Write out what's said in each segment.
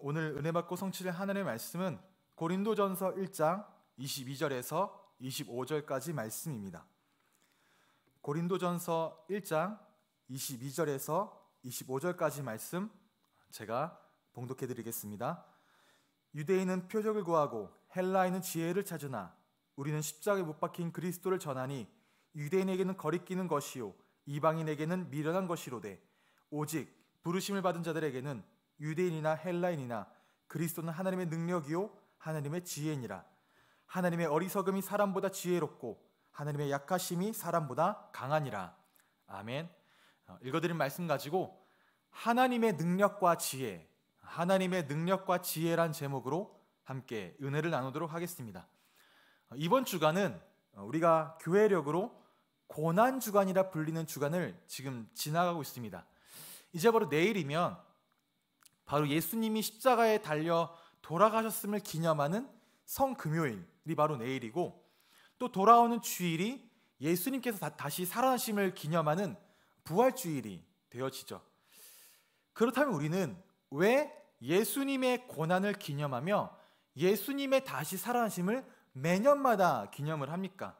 오늘 은혜 받고 성취를 하나님의 말씀은 고린도전서 1장 22절에서 25절까지 말씀입니다. 고린도전서 1장 22절에서 25절까지 말씀 제가 봉독해 드리겠습니다. 유대인은 표적을 구하고 헬라인은 지혜를 찾으나 우리는 십자가에 못 박힌 그리스도를 전하니 유대인에게는 거리끼는 것이요 이방인에게는 미련한 것이로되 오직 부르심을 받은 자들에게는 유대인이나 헬라인이나 그리스도는 하나님의 능력이요 하나님의 지혜니라. 하나님의 어리석음이 사람보다 지혜롭고 하나님의 약하심이 사람보다 강하니라. 아멘. 어, 읽어드린 말씀 가지고 하나님의 능력과 지혜, 하나님의 능력과 지혜란 제목으로 함께 은혜를 나누도록 하겠습니다. 어, 이번 주간은 어, 우리가 교회력으로 고난 주간이라 불리는 주간을 지금 지나가고 있습니다. 이제 바로 내일이면 바로 예수님이 십자가에 달려 돌아가셨음을 기념하는 성금요일이 바로 내일이고 또 돌아오는 주일이 예수님께서 다시 살아나심을 기념하는 부활주일이 되어지죠. 그렇다면 우리는 왜 예수님의 고난을 기념하며 예수님의 다시 살아나심을 매년마다 기념을 합니까?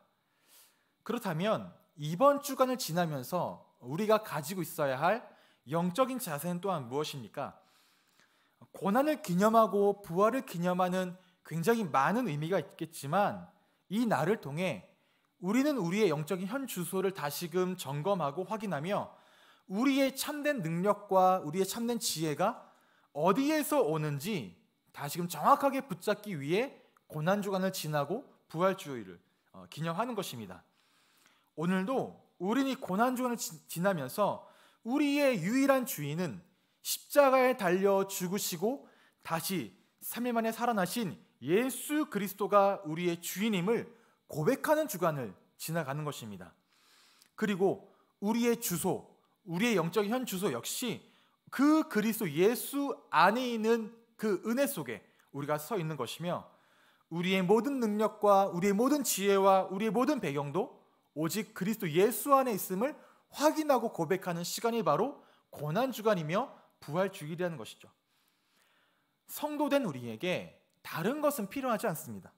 그렇다면 이번 주간을 지나면서 우리가 가지고 있어야 할 영적인 자세는 또한 무엇입니까? 고난을 기념하고 부활을 기념하는 굉장히 많은 의미가 있겠지만 이 날을 통해 우리는 우리의 영적인 현 주소를 다시금 점검하고 확인하며 우리의 참된 능력과 우리의 참된 지혜가 어디에서 오는지 다시금 정확하게 붙잡기 위해 고난 주간을 지나고 부활 주일을 어, 기념하는 것입니다. 오늘도 우리는 고난 주간을 지나면서 우리의 유일한 주인은 십자가에 달려 죽으시고 다시 3일 만에 살아나신 예수 그리스도가 우리의 주인임을 고백하는 주간을 지나가는 것입니다. 그리고 우리의 주소, 우리의 영적 현 주소 역시 그 그리스도 예수 안에 있는 그 은혜 속에 우리가 서 있는 것이며 우리의 모든 능력과 우리의 모든 지혜와 우리의 모든 배경도 오직 그리스도 예수 안에 있음을 확인하고 고백하는 시간이 바로 고난 주간이며 부활 주일라는 것이죠. 성도된 우리에게 다른 것은 필요하지 않습니다.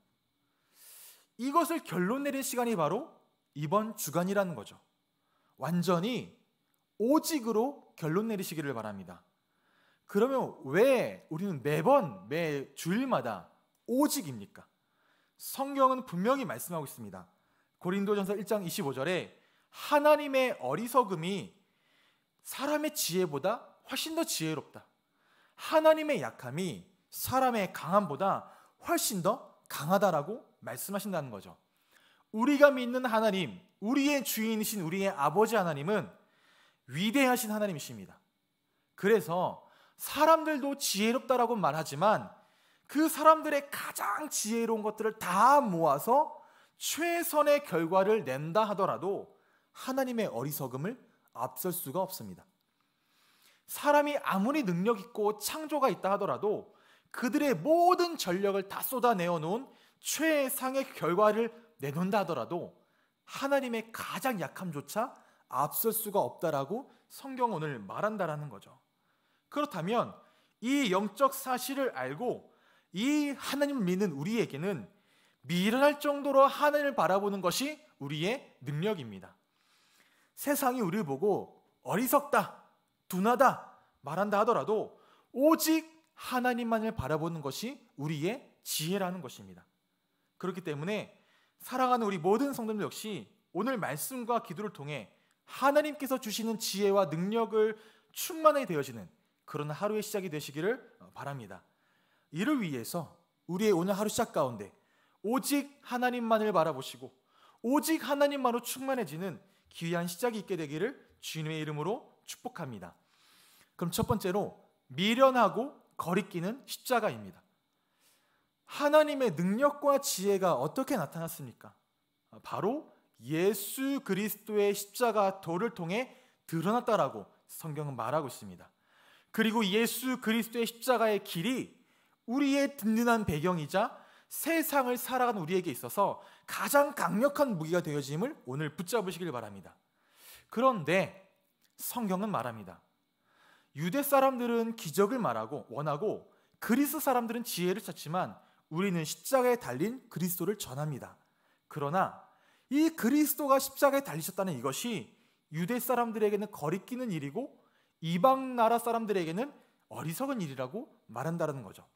이것을 결론 내릴 시간이 바로 이번 주간이라는 거죠. 완전히 오직으로 결론 내리시기를 바랍니다. 그러면 왜 우리는 매번 매 주일마다 오직입니까? 성경은 분명히 말씀하고 있습니다. 고린도전서 1장 25절에 하나님의 어리석음이 사람의 지혜보다 훨씬 더 지혜롭다. 하나님의 약함이 사람의 강함보다 훨씬 더 강하다라고 말씀하신다는 거죠. 우리가 믿는 하나님, 우리의 주인이신 우리의 아버지 하나님은 위대하신 하나님이십니다. 그래서 사람들도 지혜롭다라고 말하지만 그 사람들의 가장 지혜로운 것들을 다 모아서 최선의 결과를 낸다 하더라도 하나님의 어리석음을 앞설 수가 없습니다. 사람이 아무리 능력 있고 창조가 있다 하더라도 그들의 모든 전력을 다 쏟아내어 놓은 최상의 결과를 내놓는다 하더라도 하나님의 가장 약함조차 앞설 수가 없다라고 성경 오늘 말한다라는 거죠. 그렇다면 이 영적 사실을 알고 이 하나님 믿는 우리에게는 미련할 정도로 하나님을 바라보는 것이 우리의 능력입니다. 세상이 우리를 보고 어리석다, 둔하다 말한다 하더라도 오직 하나님만을 바라보는 것이 우리의 지혜라는 것입니다. 그렇기 때문에 사랑하는 우리 모든 성도들 역시 오늘 말씀과 기도를 통해 하나님께서 주시는 지혜와 능력을 충만하게 되어지는 그런 하루의 시작이 되시기를 바랍니다. 이를 위해서 우리의 오늘 하루 시작 가운데 오직 하나님만을 바라보시고 오직 하나님만으로 충만해지는 귀한 시작이 있게 되기를 주님의 이름으로 축복합니다. 그럼 첫 번째로 미련하고 거리끼는 십자가입니다. 하나님의 능력과 지혜가 어떻게 나타났습니까? 바로 예수 그리스도의 십자가 도를 통해 드러났다라고 성경은 말하고 있습니다. 그리고 예수 그리스도의 십자가의 길이 우리의 든든한 배경이자 세상을 살아가 우리에게 있어서 가장 강력한 무기가 되어짐을 오늘 붙잡으시길 바랍니다. 그런데 성경은 말합니다. 유대 사람들은 기적을 말하고 원하고 그리스 사람들은 지혜를 찾지만 우리는 십자가에 달린 그리스도를 전합니다. 그러나 이 그리스도가 십자가에 달리셨다는 이것이 유대 사람들에게는 거리끼는 일이고 이방 나라 사람들에게는 어리석은 일이라고 말한다는 거죠.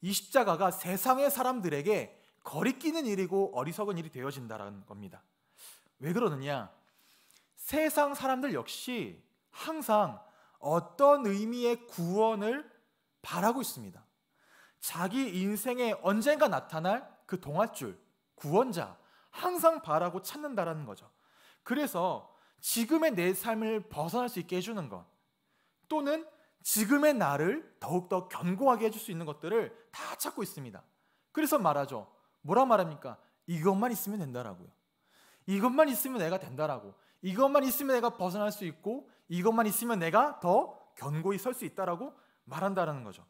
이 십자가가 세상의 사람들에게 거리끼는 일이고 어리석은 일이 되어진다는 겁니다. 왜 그러느냐? 세상 사람들 역시 항상 어떤 의미의 구원을 바라고 있습니다. 자기 인생에 언젠가 나타날 그 동아줄, 구원자, 항상 바라고 찾는다라는 거죠. 그래서 지금의 내 삶을 벗어날 수 있게 해주는 것, 또는 지금의 나를 더욱더 견고하게 해줄 수 있는 것들을 다 찾고 있습니다. 그래서 말하죠. 뭐라 말합니까? 이것만 있으면 된다라고요. 이것만 있으면 내가 된다라고. 이것만 있으면 내가 벗어날 수 있고 이것만 있으면 내가 더 견고히 설 수 있다라고 말한다라는 거죠.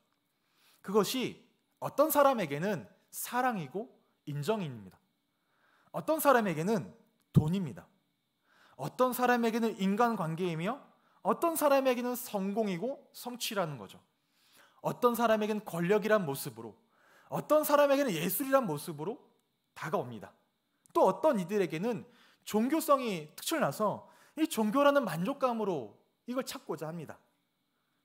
그것이 어떤 사람에게는 사랑이고 인정입니다. 어떤 사람에게는 돈입니다. 어떤 사람에게는 인간관계이며 어떤 사람에게는 성공이고 성취라는 거죠. 어떤 사람에게는 권력이란 모습으로 어떤 사람에게는 예술이란 모습으로 다가옵니다. 또 어떤 이들에게는 종교성이 특출나서 이 종교라는 만족감으로 이걸 찾고자 합니다.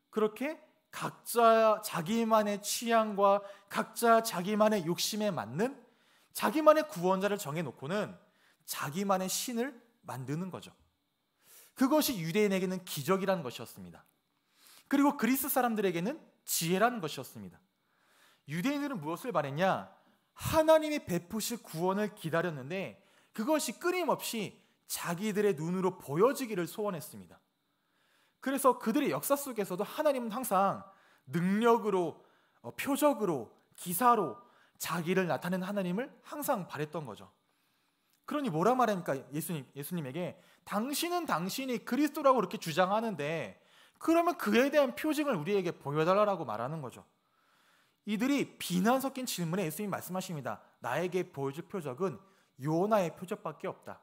그렇게 각자 자기만의 취향과 각자 자기만의 욕심에 맞는 자기만의 구원자를 정해놓고는 자기만의 신을 만드는 거죠. 그것이 유대인에게는 기적이라는 것이었습니다. 그리고 그리스 사람들에게는 지혜라는 것이었습니다. 유대인들은 무엇을 바랬냐? 하나님이 베푸실 구원을 기다렸는데 그것이 끊임없이 자기들의 눈으로 보여지기를 소원했습니다. 그래서 그들의 역사 속에서도 하나님은 항상 능력으로, 어, 표적으로, 기사로 자기를 나타낸 하나님을 항상 바랬던 거죠. 그러니 뭐라 말합니까? 예수님, 예수님에게 당신은 당신이 그리스도라고 이렇게 주장하는데 그러면 그에 대한 표징을 우리에게 보여달라고 말하는 거죠. 이들이 비난 섞인 질문에 예수님이 말씀하십니다. 나에게 보여줄 표적은 요나의 표적밖에 없다.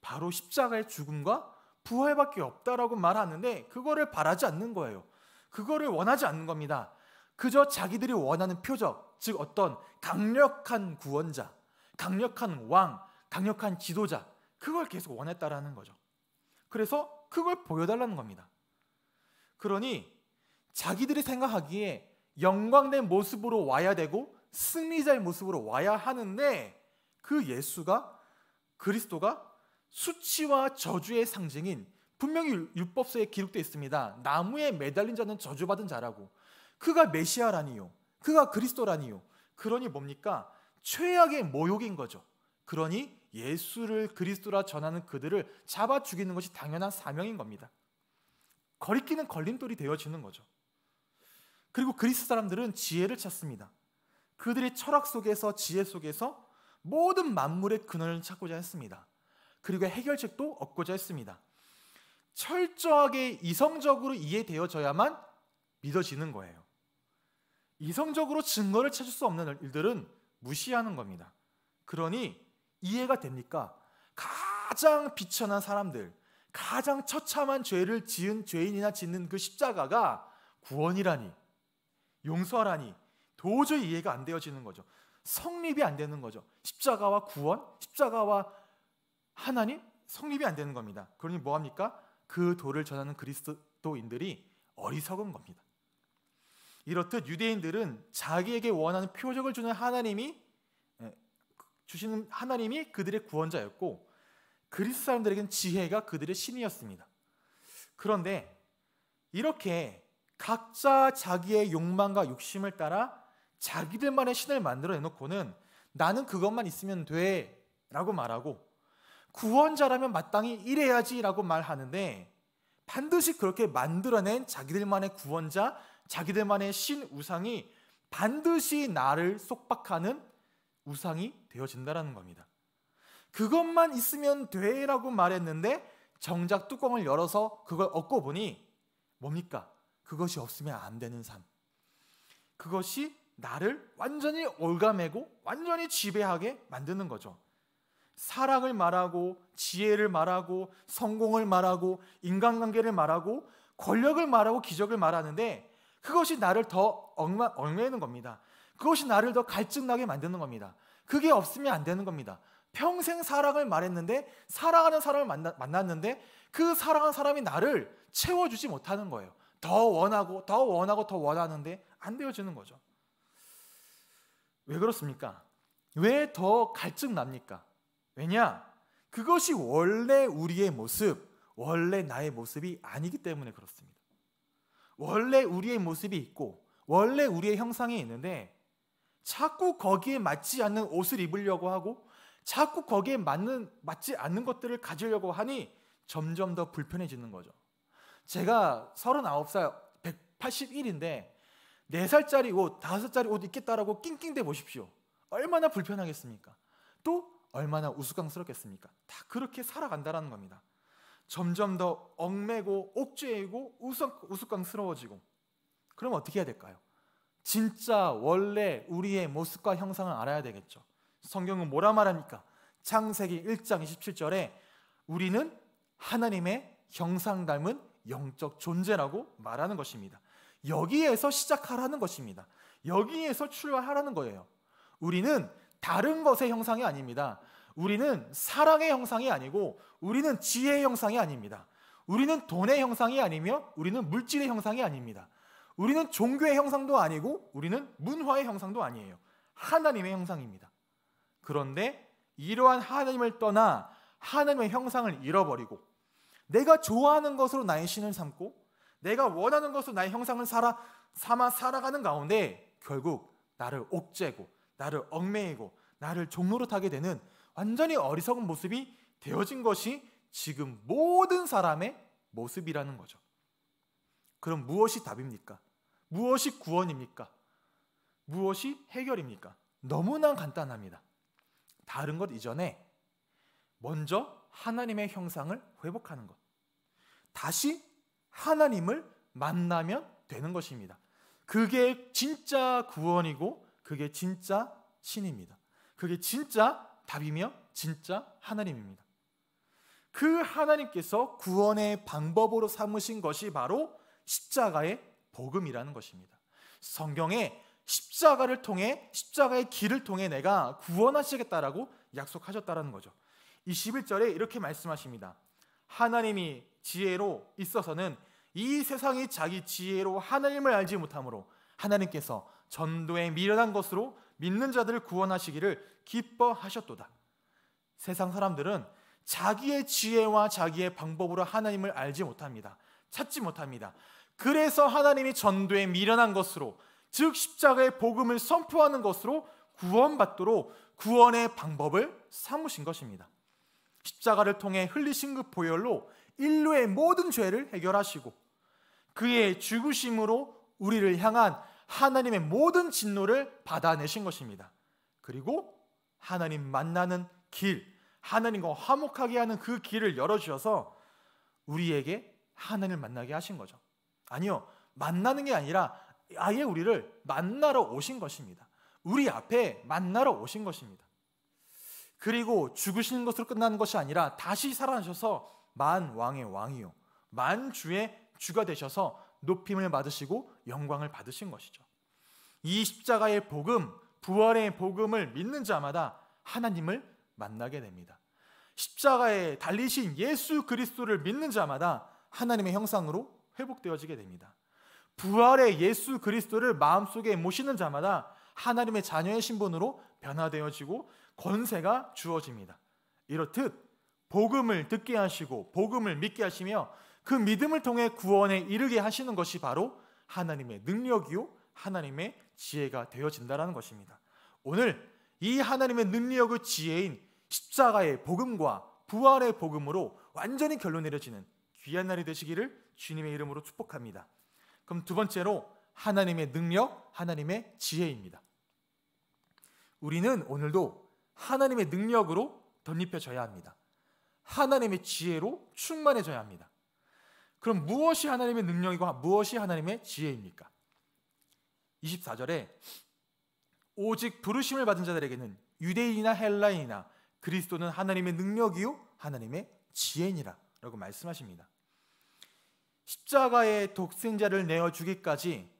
바로 십자가의 죽음과 부활밖에 없다라고 말하는데 그거를 바라지 않는 거예요. 그거를 원하지 않는 겁니다. 그저 자기들이 원하는 표적, 즉 어떤 강력한 구원자, 강력한 왕, 강력한 지도자, 그걸 계속 원했다라는 거죠. 그래서 그걸 보여달라는 겁니다. 그러니 자기들이 생각하기에 영광된 모습으로 와야 되고 승리자의 모습으로 와야 하는데 그 예수가 그리스도가 수치와 저주의 상징인 분명히 율법서에 기록되어 있습니다. 나무에 매달린 자는 저주받은 자라고. 그가 메시아라니요. 그가 그리스도라니요. 그러니 뭡니까? 최악의 모욕인 거죠. 그러니 예수를 그리스도라 전하는 그들을 잡아 죽이는 것이 당연한 사명인 겁니다. 거리끼는 걸림돌이 되어지는 거죠. 그리고 그리스 사람들은 지혜를 찾습니다. 그들의 철학 속에서 지혜 속에서 모든 만물의 근원을 찾고자 했습니다. 그리고 해결책도 얻고자 했습니다. 철저하게 이성적으로 이해되어져야만 믿어지는 거예요. 이성적으로 증거를 찾을 수 없는 일들은 무시하는 겁니다. 그러니 이해가 됩니까? 가장 비천한 사람들, 가장 처참한 죄를 지은 죄인이나 짓는 그 십자가가 구원이라니, 용서라니, 하 도저히 이해가 안 되어지는 거죠. 성립이 안 되는 거죠. 십자가와 구원, 십자가와 하나님 성립이 안 되는 겁니다. 그러니 뭐 합니까? 그 도를 전하는 그리스도인들이 어리석은 겁니다. 이렇듯 유대인들은 자기에게 원하는 표적을 주는 하나님이 예, 주시는 하나님이 그들의 구원자였고 그리스 사람들에겐 지혜가 그들의 신이었습니다. 그런데 이렇게 각자 자기의 욕망과 욕심을 따라 자기들만의 신을 만들어 내놓고는 나는 그것만 있으면 돼 라고 말하고 구원자라면 마땅히 이래야지 라고 말하는데 반드시 그렇게 만들어낸 자기들만의 구원자, 자기들만의 신 우상이 반드시 나를 속박하는 우상이 되어진다라는 겁니다. 그것만 있으면 돼라고 말했는데 정작 뚜껑을 열어서 그걸 얻고 보니 뭡니까? 그것이 없으면 안 되는 삶. 그것이 나를 완전히 올가매고 완전히 지배하게 만드는 거죠. 사랑을 말하고 지혜를 말하고 성공을 말하고 인간관계를 말하고 권력을 말하고 기적을 말하는데 그것이 나를 더 얽마, 얽매는 겁니다. 그것이 나를 더 갈증나게 만드는 겁니다. 그게 없으면 안 되는 겁니다. 평생 사랑을 말했는데 사랑하는 사람을 만나, 만났는데 그 사랑하는 사람이 나를 채워주지 못하는 거예요. 더 원하고 더 원하고 더 원하는데 안 되어지는 거죠. 왜 그렇습니까? 왜 더 갈증 납니까? 왜냐? 그것이 원래 우리의 모습, 원래 나의 모습이 아니기 때문에 그렇습니다. 원래 우리의 모습이 있고, 원래 우리의 형상이 있는데, 자꾸 거기에 맞지 않는 옷을 입으려고 하고, 자꾸 거기에 맞는, 맞지 않는 것들을 가지려고 하니 점점 더 불편해지는 거죠. 제가 39살 181인데 4살짜리 옷, 5살짜리 옷 입겠다라고 낑낑대 보십시오. 얼마나 불편하겠습니까? 또 얼마나 우스꽝스럽겠습니까? 다 그렇게 살아간다라는 겁니다. 점점 더 얽매고 옥죄이고 우스꽝스러워지고 그럼 어떻게 해야 될까요? 진짜 원래 우리의 모습과 형상을 알아야 되겠죠. 성경은 뭐라 말합니까? 창세기 1장 27절에 우리는 하나님의 형상 닮은 영적 존재라고 말하는 것입니다. 여기에서 시작하라는 것입니다. 여기에서 출발하라는 거예요. 우리는 다른 것의 형상이 아닙니다. 우리는 사랑의 형상이 아니고 우리는 지혜의 형상이 아닙니다. 우리는 돈의 형상이 아니며 우리는 물질의 형상이 아닙니다. 우리는 종교의 형상도 아니고 우리는 문화의 형상도 아니에요. 하나님의 형상입니다. 그런데 이러한 하나님을 떠나 하나님의 형상을 잃어버리고 내가 좋아하는 것으로 나의 신을 삼고 내가 원하는 것으로 나의 형상을 살아 삼아 살아가는 가운데 결국 나를 옥죄고 나를 얽매이고 나를 종노로타게 되는 완전히 어리석은 모습이 되어진 것이 지금 모든 사람의 모습이라는 거죠. 그럼 무엇이 답입니까? 무엇이 구원입니까? 무엇이 해결입니까? 너무나 간단합니다. 다른 것 이전에 먼저 하나님의 형상을 회복하는 것. 다시 하나님을 만나면 되는 것입니다. 그게 진짜 구원이고 그게 진짜 신입니다. 그게 진짜 답이며 진짜 하나님입니다. 그 하나님께서 구원의 방법으로 삼으신 것이 바로 십자가의 복음이라는 것입니다. 성경에 십자가를 통해 십자가의 길을 통해 내가 구원하시겠다라고 약속하셨다라는 거죠. 21절에 이렇게 말씀하십니다. 하나님이 지혜로 있어서는 이 세상이 자기 지혜로 하나님을 알지 못하므로 하나님께서 전도에 미련한 것으로 믿는 자들을 구원하시기를 기뻐하셨도다. 세상 사람들은 자기의 지혜와 자기의 방법으로 하나님을 알지 못합니다. 찾지 못합니다. 그래서 하나님이 전도에 미련한 것으로 즉 십자가의 복음을 선포하는 것으로 구원받도록 구원의 방법을 삼으신 것입니다. 십자가를 통해 흘리신 그 보혈로 인류의 모든 죄를 해결하시고 그의 죽으심으로 우리를 향한 하나님의 모든 진노를 받아내신 것입니다. 그리고 하나님 만나는 길, 하나님과 화목하게 하는 그 길을 열어주셔서 우리에게 하나님을 만나게 하신 거죠. 아니요, 만나는 게 아니라 아예 우리를 만나러 오신 것입니다. 우리 앞에 만나러 오신 것입니다. 그리고 죽으시는 것으로 끝나는 것이 아니라 다시 살아나셔서 만 왕의 왕이요 만 주의 주가 되셔서 높임을 받으시고 영광을 받으신 것이죠. 이 십자가의 복음, 부활의 복음을 믿는 자마다 하나님을 만나게 됩니다. 십자가에 달리신 예수 그리스도를 믿는 자마다 하나님의 형상으로 회복되어지게 됩니다. 부활의 예수 그리스도를 마음속에 모시는 자마다 하나님의 자녀의 신분으로 변화되어지고 권세가 주어집니다. 이렇듯 복음을 듣게 하시고 복음을 믿게 하시며 그 믿음을 통해 구원에 이르게 하시는 것이 바로 하나님의 능력이요 하나님의 지혜가 되어진다라는 것입니다. 오늘 이 하나님의 능력의 지혜인 십자가의 복음과 부활의 복음으로 완전히 결론 내려지는 귀한 날이 되시기를 주님의 이름으로 축복합니다. 그럼 두 번째로 하나님의 능력, 하나님의 지혜입니다. 우리는 오늘도 하나님의 능력으로 덧입혀져야 합니다. 하나님의 지혜로 충만해져야 합니다. 그럼 무엇이 하나님의 능력이고 무엇이 하나님의 지혜입니까? 24절에 오직 부르심을 받은 자들에게는 유대인이나 헬라인이나 그리스도는 하나님의 능력이요 하나님의 지혜니라라고 말씀하십니다. 십자가의 독생자를 내어 주기까지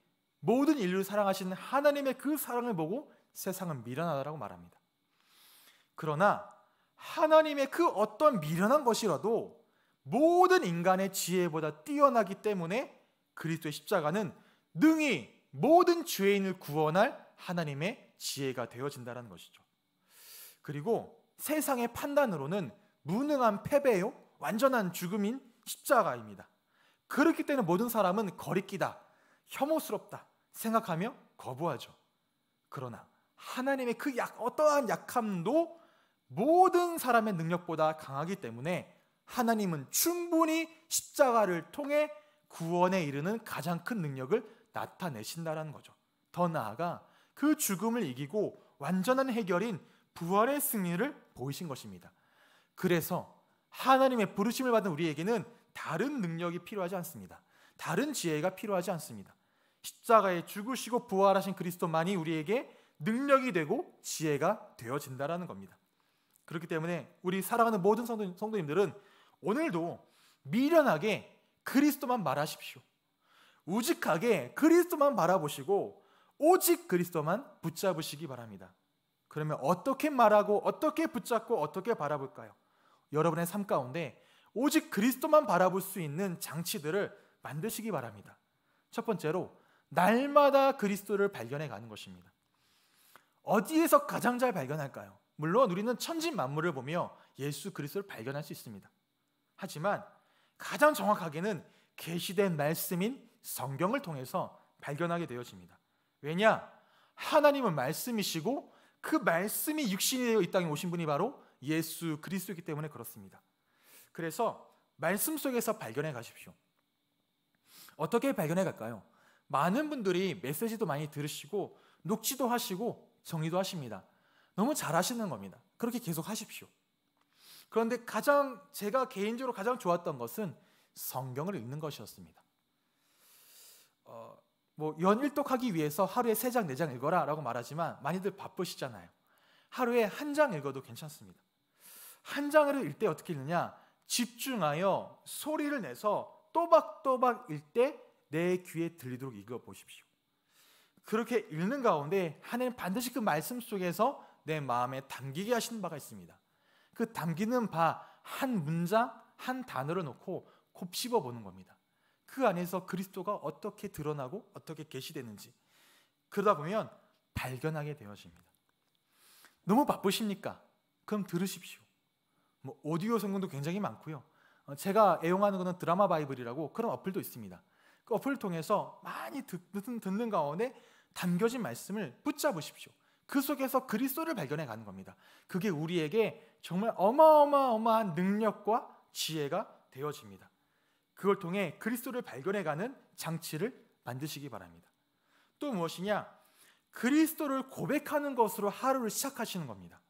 모든 인류를 사랑하신 하나님의 그 사랑을 보고 세상은 미련하다라고 말합니다. 그러나 하나님의 그 어떤 미련한 것이라도 모든 인간의 지혜보다 뛰어나기 때문에 그리스도의 십자가는 능히 모든 죄인을 구원할 하나님의 지혜가 되어진다는 것이죠. 그리고 세상의 판단으로는 무능한 패배요, 완전한 죽음인 십자가입니다. 그렇기 때문에 모든 사람은 거리끼다, 혐오스럽다 생각하며 거부하죠. 그러나 하나님의 그 약, 어떠한 약함도 모든 사람의 능력보다 강하기 때문에 하나님은 충분히 십자가를 통해 구원에 이르는 가장 큰 능력을 나타내신다라는 거죠. 더 나아가 그 죽음을 이기고 완전한 해결인 부활의 승리를 보이신 것입니다. 그래서 하나님의 부르심을 받은 우리에게는 다른 능력이 필요하지 않습니다. 다른 지혜가 필요하지 않습니다. 십자가에 죽으시고 부활하신 그리스도만이 우리에게 능력이 되고 지혜가 되어진다라는 겁니다. 그렇기 때문에 우리 사랑하는 모든 성도, 성도님들은 오늘도 미련하게 그리스도만 말하십시오. 우직하게 그리스도만 바라보시고 오직 그리스도만 붙잡으시기 바랍니다. 그러면 어떻게 말하고 어떻게 붙잡고 어떻게 바라볼까요? 여러분의 삶 가운데 오직 그리스도만 바라볼 수 있는 장치들을 만드시기 바랍니다. 첫 번째로 날마다 그리스도를 발견해 가는 것입니다. 어디에서 가장 잘 발견할까요? 물론 우리는 천지 만물을 보며 예수 그리스도를 발견할 수 있습니다. 하지만 가장 정확하게는 계시된 말씀인 성경을 통해서 발견하게 되어집니다. 왜냐? 하나님은 말씀이시고 그 말씀이 육신이 되어 이 땅에 오신 분이 바로 예수 그리스도이기 때문에 그렇습니다. 그래서 말씀 속에서 발견해 가십시오. 어떻게 발견해 갈까요? 많은 분들이 메시지도 많이 들으시고 녹지도 하시고 정리도 하십니다. 너무 잘하시는 겁니다. 그렇게 계속 하십시오. 그런데 가장 제가 개인적으로 가장 좋았던 것은 성경을 읽는 것이었습니다. 어, 뭐 연일독하기 위해서 하루에 세 장, 네 장 읽어라라고 말하지만 많이들 바쁘시잖아요. 하루에 한 장 읽어도 괜찮습니다. 한 장을 읽을 때 어떻게 읽느냐? 집중하여 소리를 내서 또박또박 읽을 때 내 귀에 들리도록 읽어 보십시오. 그렇게 읽는 가운데 하나님 반드시 그 말씀 속에서 내 마음에 담기게 하신 바가 있습니다. 그 담기는 바 한 문장, 한 단어를 놓고 곱씹어 보는 겁니다. 그 안에서 그리스도가 어떻게 드러나고 어떻게 계시되는지 그러다 보면 발견하게 되어집니다. 너무 바쁘십니까? 그럼 들으십시오. 뭐 오디오 성경도 굉장히 많고요. 어, 제가 애용하는 것은 드라마 바이블이라고 그런 어플도 있습니다. 그 어플을 통해서 많이 듣는 가운데 담겨진 말씀을 붙잡으십시오. 그 속에서 그리스도를 발견해 가는 겁니다. 그게 우리에게 정말 어마어마어마한 능력과 지혜가 되어집니다. 그걸 통해 그리스도를 발견해 가는 장치를 만드시기 바랍니다. 또 무엇이냐? 그리스도를 고백하는 것으로 하루를 시작하시는 겁니다.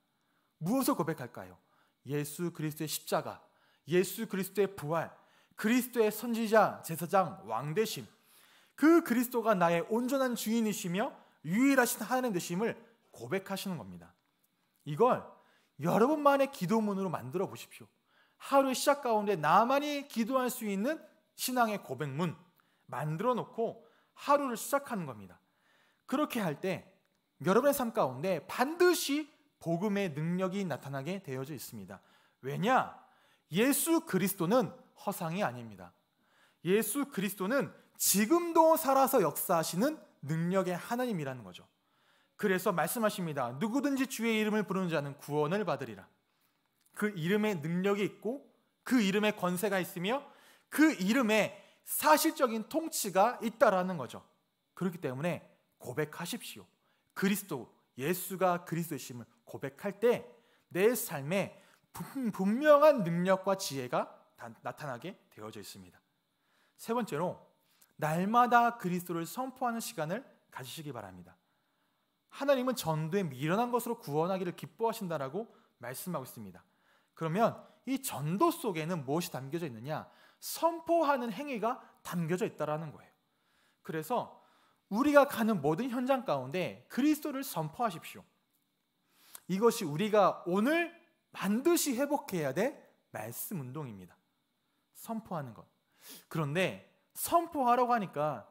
무엇을 고백할까요? 예수 그리스도의 십자가, 예수 그리스도의 부활, 그리스도의 선지자, 제사장, 왕 대심. 그 그리스도가 나의 온전한 주인이시며 유일하신 하나님 되심을 고백하시는 겁니다. 이걸 여러분만의 기도문으로 만들어 보십시오. 하루 의 시작 가운데 나만이 기도할 수 있는 신앙의 고백문 만들어 놓고 하루를 시작하는 겁니다. 그렇게 할 때 여러분의 삶 가운데 반드시 복음의 능력이 나타나게 되어져 있습니다. 왜냐? 예수 그리스도는 허상이 아닙니다. 예수 그리스도는 지금도 살아서 역사하시는 능력의 하나님이라는 거죠. 그래서 말씀하십니다. 누구든지 주의 이름을 부르는 자는 구원을 받으리라. 그 이름에 능력이 있고 그 이름에 권세가 있으며 그 이름에 사실적인 통치가 있다라는 거죠. 그렇기 때문에 고백하십시오. 그리스도 예수가 그리스도심을 고백할 때 내 삶에 분명한 능력과 지혜가 나타나게 되어져 있습니다. 세 번째로 날마다 그리스도를 선포하는 시간을 가지시기 바랍니다. 하나님은 전도에 미련한 것으로 구원하기를 기뻐하신다라고 말씀하고 있습니다. 그러면 이 전도 속에는 무엇이 담겨져 있느냐? 선포하는 행위가 담겨져 있다라는 거예요. 그래서 우리가 가는 모든 현장 가운데 그리스도를 선포하십시오. 이것이 우리가 오늘 반드시 회복해야 될 말씀 운동입니다. 선포하는 것. 그런데 선포하라고 하니까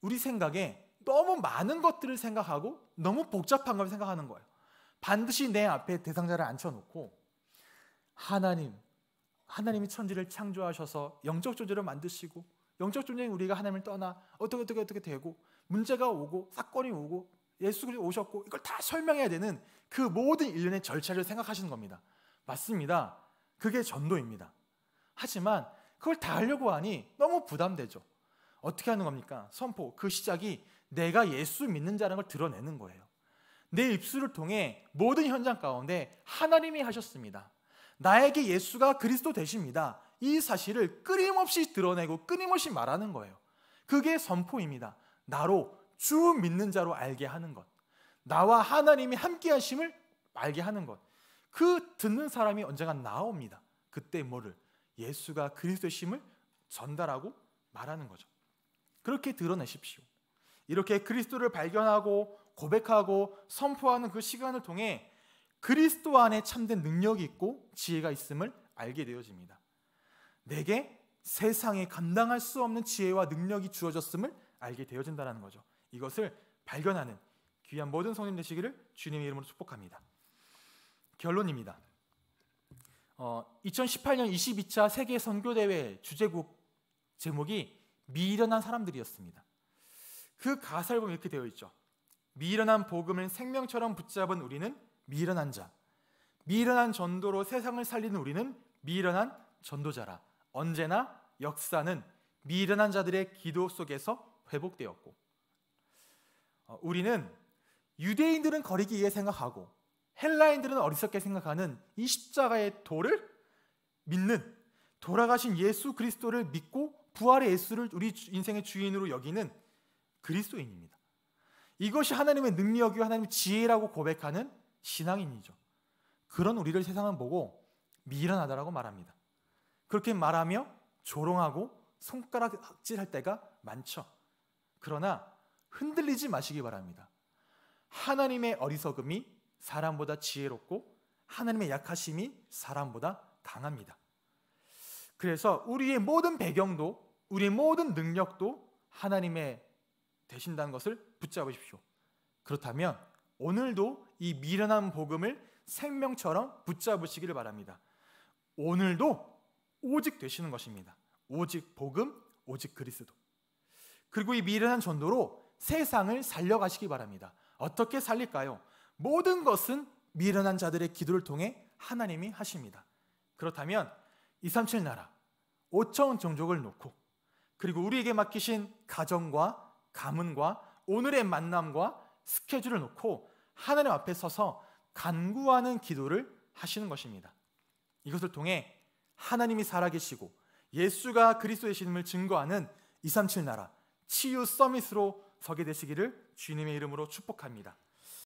우리 생각에 너무 많은 것들을 생각하고 너무 복잡한 걸 생각하는 거예요. 반드시 내 앞에 대상자를 앉혀놓고 하나님, 하나님이 천지를 창조하셔서 영적 존재를 만드시고 영적 존재인 우리가 하나님을 떠나 어떻게 어떻게 어떻게 되고 문제가 오고 사건이 오고 예수 그리스도 오셨고 이걸 다 설명해야 되는 그 모든 일련의 절차를 생각하시는 겁니다. 맞습니다. 그게 전도입니다. 하지만 그걸 다 하려고 하니 너무 부담되죠. 어떻게 하는 겁니까? 선포 그 시작이 내가 예수 믿는 자라는 걸 드러내는 거예요. 내 입술을 통해 모든 현장 가운데 하나님이 하셨습니다. 나에게 예수가 그리스도 되십니다. 이 사실을 끊임없이 드러내고 끊임없이 말하는 거예요. 그게 선포입니다. 나로 주 믿는 자로 알게 하는 것. 나와 하나님이 함께 하심을 알게 하는 것. 그 듣는 사람이 언젠간 나옵니다. 그때 뭐를 예수가 그리스도의 심을 전달하고 말하는 거죠. 그렇게 드러내십시오. 이렇게 그리스도를 발견하고 고백하고 선포하는 그 시간을 통해 그리스도 안에 참된 능력이 있고 지혜가 있음을 알게 되어집니다. 내게 세상에 감당할 수 없는 지혜와 능력이 주어졌음을 알게 되어진다는 거죠. 이것을 발견하는 귀한 모든 성님 되시기를 주님의 이름으로 축복합니다. 결론입니다. 어, 2018년 22차 세계 선교대회 주제국 제목이 미련한 사람들이었습니다. 그 가사를 보면 이렇게 되어 있죠. 미련한 복음을 생명처럼 붙잡은 우리는 미련한 자. 미련한 전도로 세상을 살리는 우리는 미련한 전도자라. 언제나 역사는 미련한 자들의 기도 속에서 회복되었고 어, 우리는 유대인들은 거리기 위 생각하고 헬라인들은 어리석게 생각하는 이 십자가의 도를 믿는 돌아가신 예수 그리스도를 믿고 부활의 예수를 우리 인생의 주인으로 여기는 그리스도인입니다. 이것이 하나님의 능력이요 하나님의 지혜라고 고백하는 신앙인이죠. 그런 우리를 세상은 보고 미련하다라고 말합니다. 그렇게 말하며 조롱하고 손가락질할 때가 많죠. 그러나 흔들리지 마시기 바랍니다. 하나님의 어리석음이 사람보다 지혜롭고 하나님의 약하심이 사람보다 강합니다. 그래서 우리의 모든 배경도 우리의 모든 능력도 하나님의 되신다는 것을 붙잡으십시오. 그렇다면 오늘도 이 미련한 복음을 생명처럼 붙잡으시기를 바랍니다. 오늘도 오직 되시는 것입니다. 오직 복음, 오직 그리스도. 그리고 이 미련한 전도로 세상을 살려가시기 바랍니다. 어떻게 살릴까요? 모든 것은 미련한 자들의 기도를 통해 하나님이 하십니다. 그렇다면 237 나라, 5천 종족을 놓고 그리고 우리에게 맡기신 가정과 가문과 오늘의 만남과 스케줄을 놓고 하나님 앞에 서서 간구하는 기도를 하시는 것입니다. 이것을 통해 하나님이 살아계시고 예수가 그리스도이심을 증거하는 237 나라 치유 서밋으로 서게 되시기를 주님의 이름으로 축복합니다.